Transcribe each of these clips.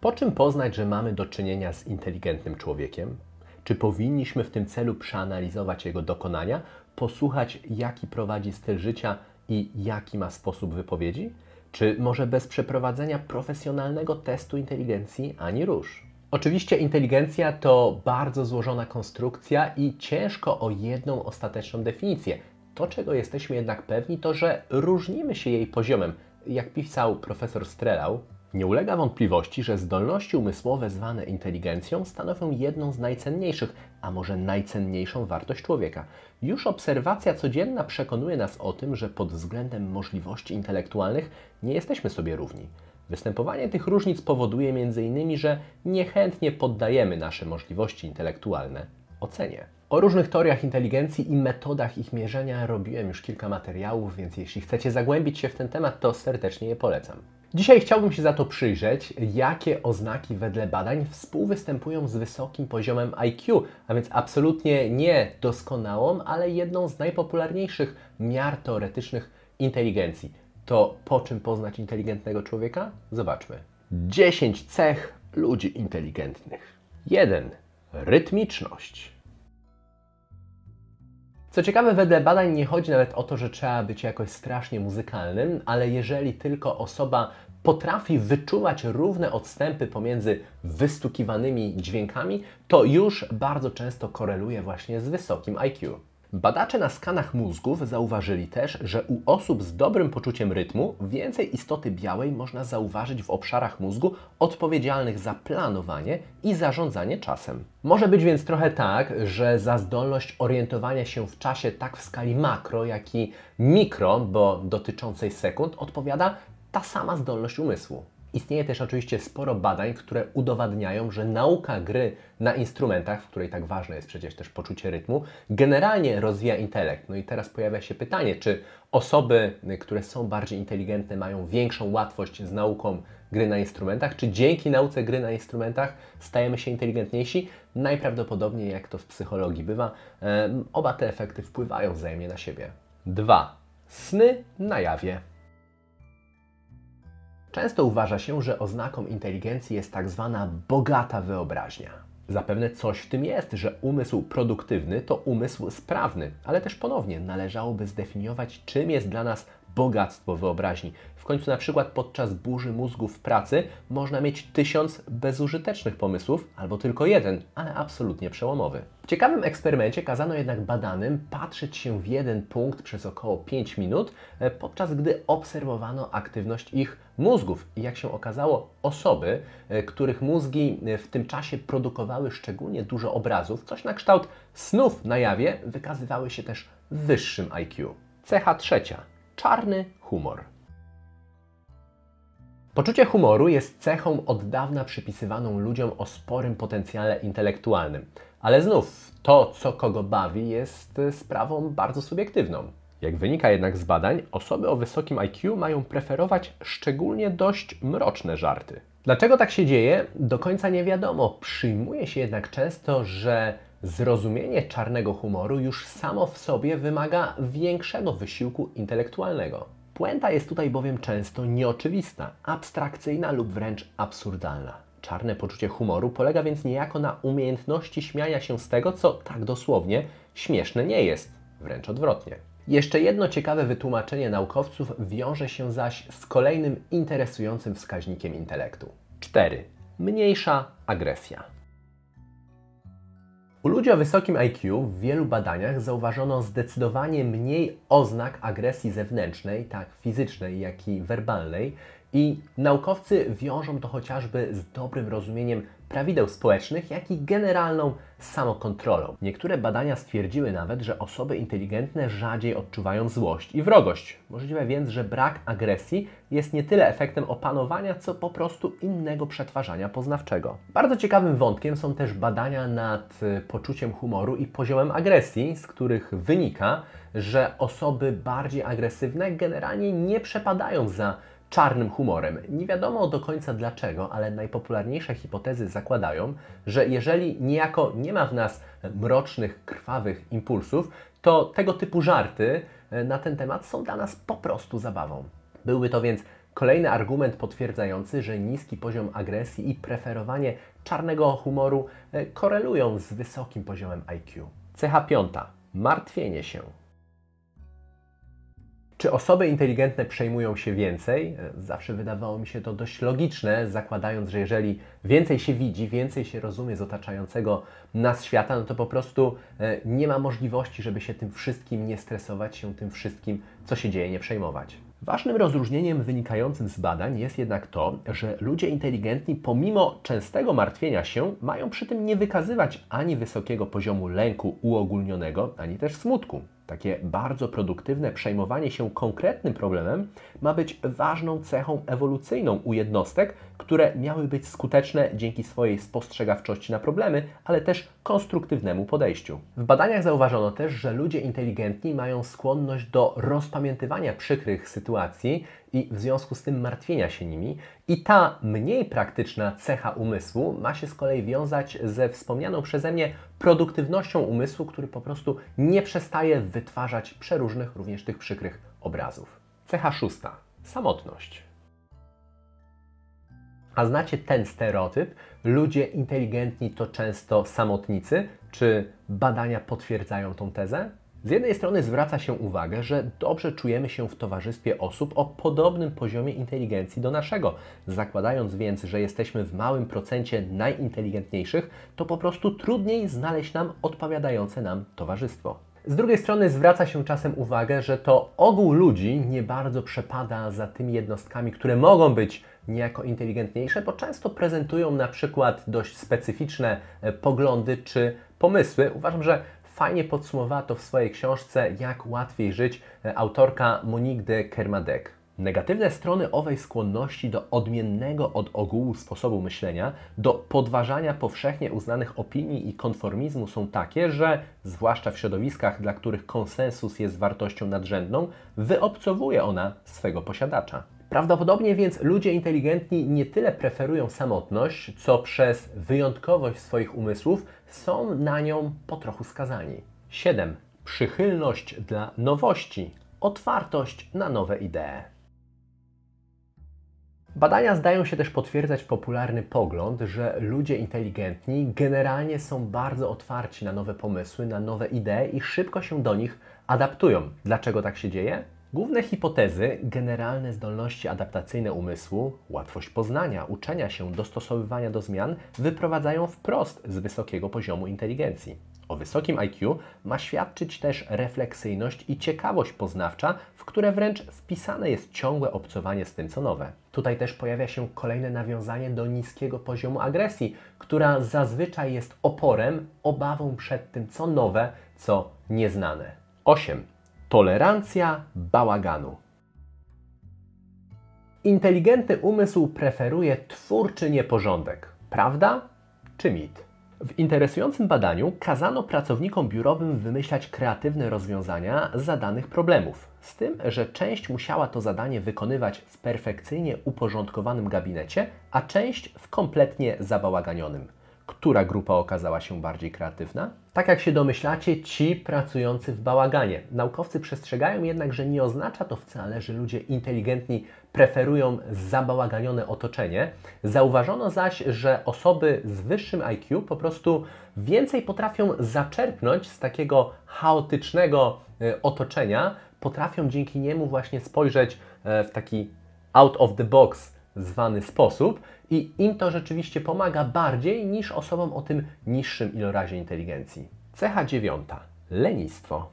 Po czym poznać, że mamy do czynienia z inteligentnym człowiekiem? Czy powinniśmy w tym celu przeanalizować jego dokonania, posłuchać, jaki prowadzi styl życia i jaki ma sposób wypowiedzi? Czy może bez przeprowadzenia profesjonalnego testu inteligencji ani róż? Oczywiście inteligencja to bardzo złożona konstrukcja i ciężko o jedną ostateczną definicję. To, czego jesteśmy jednak pewni, to że różnimy się jej poziomem. Jak pisał profesor Strelał, nie ulega wątpliwości, że zdolności umysłowe zwane inteligencją stanowią jedną z najcenniejszych, a może najcenniejszą wartość człowieka. Już obserwacja codzienna przekonuje nas o tym, że pod względem możliwości intelektualnych nie jesteśmy sobie równi. Występowanie tych różnic powoduje m.in., że niechętnie poddajemy nasze możliwości intelektualne ocenie. O różnych teoriach inteligencji i metodach ich mierzenia robiłem już kilka materiałów, więc jeśli chcecie zagłębić się w ten temat, to serdecznie je polecam. Dzisiaj chciałbym się za to przyjrzeć, jakie oznaki wedle badań współwystępują z wysokim poziomem IQ, a więc absolutnie nie doskonałą, ale jedną z najpopularniejszych miar teoretycznych inteligencji. To po czym poznać inteligentnego człowieka? Zobaczmy. 10 cech ludzi inteligentnych. 1. Rytmiczność. Co ciekawe, wedle badań nie chodzi nawet o to, że trzeba być jakoś strasznie muzykalnym, ale jeżeli tylko osoba potrafi wyczuwać równe odstępy pomiędzy wystukiwanymi dźwiękami, to już bardzo często koreluje właśnie z wysokim IQ. Badacze na skanach mózgów zauważyli też, że u osób z dobrym poczuciem rytmu więcej istoty białej można zauważyć w obszarach mózgu odpowiedzialnych za planowanie i zarządzanie czasem. Może być więc trochę tak, że za zdolność orientowania się w czasie tak w skali makro, jak i mikro, bo dotyczącej sekund, odpowiada ta sama zdolność umysłu. Istnieje też oczywiście sporo badań, które udowadniają, że nauka gry na instrumentach, w której tak ważne jest przecież też poczucie rytmu, generalnie rozwija intelekt. No i teraz pojawia się pytanie, czy osoby, które są bardziej inteligentne, mają większą łatwość z nauką gry na instrumentach, czy dzięki nauce gry na instrumentach stajemy się inteligentniejsi? Najprawdopodobniej, jak to w psychologii bywa, oba te efekty wpływają wzajemnie na siebie. 2. Sny na jawie. Często uważa się, że oznaką inteligencji jest tak zwana bogata wyobraźnia. Zapewne coś w tym jest, że umysł produktywny to umysł sprawny, ale też ponownie należałoby zdefiniować, czym jest dla nas bogactwo wyobraźni. W końcu na przykład podczas burzy mózgów w pracy można mieć tysiąc bezużytecznych pomysłów albo tylko jeden, ale absolutnie przełomowy. W ciekawym eksperymencie kazano jednak badanym patrzeć się w jeden punkt przez około 5 minut, e, podczas gdy obserwowano aktywność ich mózgów. I jak się okazało, osoby, e, których mózgi e, w tym czasie produkowały szczególnie dużo obrazów, coś na kształt snów na jawie, wykazywały się też wyższym IQ. Cecha trzecia czarny humor. Poczucie humoru jest cechą od dawna przypisywaną ludziom o sporym potencjale intelektualnym. Ale znów, to, co kogo bawi, jest e, sprawą bardzo subiektywną. Jak wynika jednak z badań, osoby o wysokim IQ mają preferować szczególnie dość mroczne żarty. Dlaczego tak się dzieje, do końca nie wiadomo. Przyjmuje się jednak często, że Zrozumienie czarnego humoru już samo w sobie wymaga większego wysiłku intelektualnego. Puenta jest tutaj bowiem często nieoczywista, abstrakcyjna lub wręcz absurdalna. Czarne poczucie humoru polega więc niejako na umiejętności śmiania się z tego, co tak dosłownie śmieszne nie jest, wręcz odwrotnie. Jeszcze jedno ciekawe wytłumaczenie naukowców wiąże się zaś z kolejnym interesującym wskaźnikiem intelektu. 4. Mniejsza agresja. U ludzi o wysokim IQ w wielu badaniach zauważono zdecydowanie mniej oznak agresji zewnętrznej, tak fizycznej, jak i werbalnej, i naukowcy wiążą to chociażby z dobrym rozumieniem prawideł społecznych, jak i generalną samokontrolą. Niektóre badania stwierdziły nawet, że osoby inteligentne rzadziej odczuwają złość i wrogość. Możliwe więc, że brak agresji jest nie tyle efektem opanowania, co po prostu innego przetwarzania poznawczego. Bardzo ciekawym wątkiem są też badania nad y, poczuciem humoru i poziomem agresji, z których wynika, że osoby bardziej agresywne generalnie nie przepadają za czarnym humorem. Nie wiadomo do końca dlaczego, ale najpopularniejsze hipotezy zakładają, że jeżeli niejako nie ma w nas mrocznych, krwawych impulsów, to tego typu żarty e, na ten temat są dla nas po prostu zabawą. Byłby to więc kolejny argument potwierdzający, że niski poziom agresji i preferowanie czarnego humoru e, korelują z wysokim poziomem IQ. Cecha piąta. Martwienie się. Czy osoby inteligentne przejmują się więcej? E, zawsze wydawało mi się to dość logiczne, zakładając, że jeżeli więcej się widzi, więcej się rozumie z otaczającego nas świata, no to po prostu e, nie ma możliwości, żeby się tym wszystkim nie stresować, się tym wszystkim, co się dzieje, nie przejmować. Ważnym rozróżnieniem wynikającym z badań jest jednak to, że ludzie inteligentni, pomimo częstego martwienia się, mają przy tym nie wykazywać ani wysokiego poziomu lęku uogólnionego, ani też smutku. Takie bardzo produktywne przejmowanie się konkretnym problemem ma być ważną cechą ewolucyjną u jednostek, które miały być skuteczne dzięki swojej spostrzegawczości na problemy, ale też konstruktywnemu podejściu. W badaniach zauważono też, że ludzie inteligentni mają skłonność do rozpamiętywania przykrych sytuacji, i w związku z tym martwienia się nimi. I ta mniej praktyczna cecha umysłu ma się z kolei wiązać ze wspomnianą przeze mnie produktywnością umysłu, który po prostu nie przestaje wytwarzać przeróżnych, również tych przykrych obrazów. Cecha szósta samotność. A znacie ten stereotyp? Ludzie inteligentni to często samotnicy. Czy badania potwierdzają tą tezę? Z jednej strony zwraca się uwagę, że dobrze czujemy się w towarzystwie osób o podobnym poziomie inteligencji do naszego. Zakładając więc, że jesteśmy w małym procencie najinteligentniejszych, to po prostu trudniej znaleźć nam odpowiadające nam towarzystwo. Z drugiej strony zwraca się czasem uwagę, że to ogół ludzi nie bardzo przepada za tymi jednostkami, które mogą być niejako inteligentniejsze, bo często prezentują na przykład dość specyficzne e, poglądy czy pomysły. Uważam, że Fajnie podsumowała to w swojej książce Jak łatwiej żyć e, autorka Monique de Kermadec. Negatywne strony owej skłonności do odmiennego od ogółu sposobu myślenia, do podważania powszechnie uznanych opinii i konformizmu są takie, że zwłaszcza w środowiskach, dla których konsensus jest wartością nadrzędną, wyobcowuje ona swego posiadacza. Prawdopodobnie więc ludzie inteligentni nie tyle preferują samotność, co przez wyjątkowość swoich umysłów są na nią po trochu skazani. 7. Przychylność dla nowości, otwartość na nowe idee. Badania zdają się też potwierdzać popularny pogląd, że ludzie inteligentni generalnie są bardzo otwarci na nowe pomysły, na nowe idee i szybko się do nich adaptują. Dlaczego tak się dzieje? Główne hipotezy, generalne zdolności adaptacyjne umysłu, łatwość poznania, uczenia się, dostosowywania do zmian wyprowadzają wprost z wysokiego poziomu inteligencji. O wysokim IQ ma świadczyć też refleksyjność i ciekawość poznawcza, w które wręcz wpisane jest ciągłe obcowanie z tym, co nowe. Tutaj też pojawia się kolejne nawiązanie do niskiego poziomu agresji, która zazwyczaj jest oporem, obawą przed tym, co nowe, co nieznane. 8. Tolerancja bałaganu. Inteligentny umysł preferuje twórczy nieporządek. Prawda czy mit? W interesującym badaniu kazano pracownikom biurowym wymyślać kreatywne rozwiązania zadanych problemów, z tym, że część musiała to zadanie wykonywać w perfekcyjnie uporządkowanym gabinecie, a część w kompletnie zabałaganionym która grupa okazała się bardziej kreatywna? Tak jak się domyślacie, ci pracujący w bałaganie. Naukowcy przestrzegają jednak, że nie oznacza to wcale, że ludzie inteligentni preferują zabałaganione otoczenie. Zauważono zaś, że osoby z wyższym IQ po prostu więcej potrafią zaczerpnąć z takiego chaotycznego e, otoczenia, potrafią dzięki niemu właśnie spojrzeć e, w taki out of the box zwany sposób i im to rzeczywiście pomaga bardziej niż osobom o tym niższym ilorazie inteligencji. Cecha dziewiąta. Lenistwo.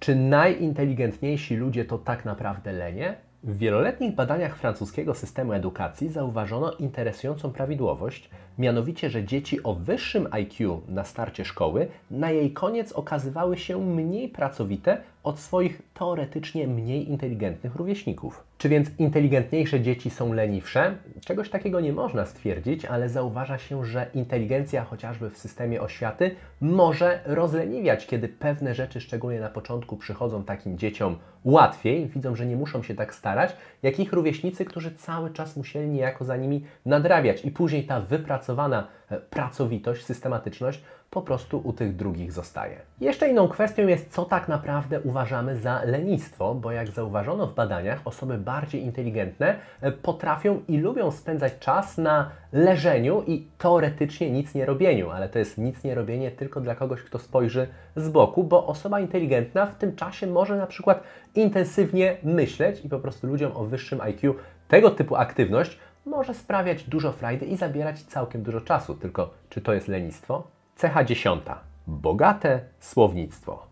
Czy najinteligentniejsi ludzie to tak naprawdę lenie? W wieloletnich badaniach francuskiego systemu edukacji zauważono interesującą prawidłowość, mianowicie, że dzieci o wyższym IQ na starcie szkoły na jej koniec okazywały się mniej pracowite od swoich teoretycznie mniej inteligentnych rówieśników. Czy więc inteligentniejsze dzieci są leniwsze? Czegoś takiego nie można stwierdzić, ale zauważa się, że inteligencja chociażby w systemie oświaty może rozleniwiać, kiedy pewne rzeczy, szczególnie na początku, przychodzą takim dzieciom łatwiej, widzą, że nie muszą się tak starać, jak ich rówieśnicy, którzy cały czas musieli niejako za nimi nadrabiać i później ta wypracowana pracowitość, systematyczność po prostu u tych drugich zostaje. Jeszcze inną kwestią jest, co tak naprawdę uważamy za lenistwo, bo jak zauważono w badaniach, osoby bardziej inteligentne e, potrafią i lubią spędzać czas na leżeniu i teoretycznie nic nie robieniu, ale to jest nic nie robienie tylko dla kogoś, kto spojrzy z boku, bo osoba inteligentna w tym czasie może na przykład intensywnie myśleć i po prostu ludziom o wyższym IQ tego typu aktywność może sprawiać dużo frajdy i zabierać całkiem dużo czasu. Tylko czy to jest lenistwo? Cecha dziesiąta. Bogate słownictwo.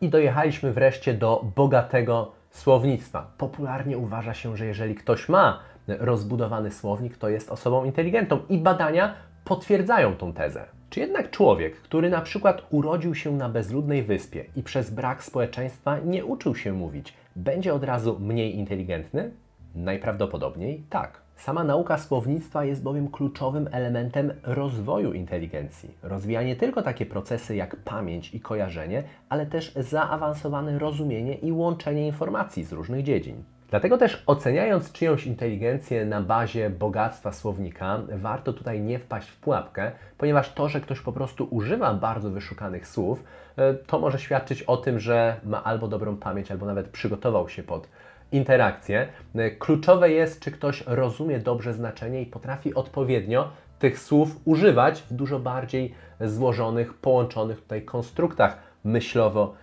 I dojechaliśmy wreszcie do bogatego słownictwa. Popularnie uważa się, że jeżeli ktoś ma rozbudowany słownik, to jest osobą inteligentną i badania potwierdzają tą tezę. Czy jednak człowiek, który na przykład urodził się na bezludnej wyspie i przez brak społeczeństwa nie uczył się mówić, będzie od razu mniej inteligentny? Najprawdopodobniej tak. Sama nauka słownictwa jest bowiem kluczowym elementem rozwoju inteligencji. Rozwija nie tylko takie procesy jak pamięć i kojarzenie, ale też zaawansowane rozumienie i łączenie informacji z różnych dziedzin. Dlatego też oceniając czyjąś inteligencję na bazie bogactwa słownika, warto tutaj nie wpaść w pułapkę, ponieważ to, że ktoś po prostu używa bardzo wyszukanych słów, e, to może świadczyć o tym, że ma albo dobrą pamięć, albo nawet przygotował się pod interakcje. E, kluczowe jest, czy ktoś rozumie dobrze znaczenie i potrafi odpowiednio tych słów używać w dużo bardziej złożonych, połączonych tutaj konstruktach myślowo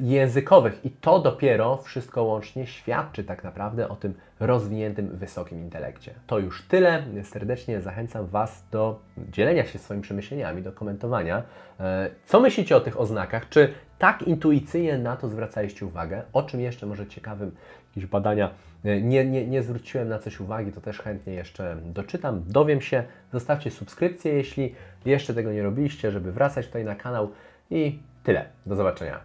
językowych i to dopiero wszystko łącznie świadczy tak naprawdę o tym rozwiniętym, wysokim intelekcie. To już tyle. Serdecznie zachęcam Was do dzielenia się swoimi przemyśleniami, do komentowania. E, co myślicie o tych oznakach? Czy tak intuicyjnie na to zwracaliście uwagę. O czym jeszcze może ciekawym jakieś badania e, nie, nie, nie zwróciłem na coś uwagi, to też chętnie jeszcze doczytam, dowiem się. Zostawcie subskrypcję, jeśli jeszcze tego nie robiliście, żeby wracać tutaj na kanał i tyle. Do zobaczenia.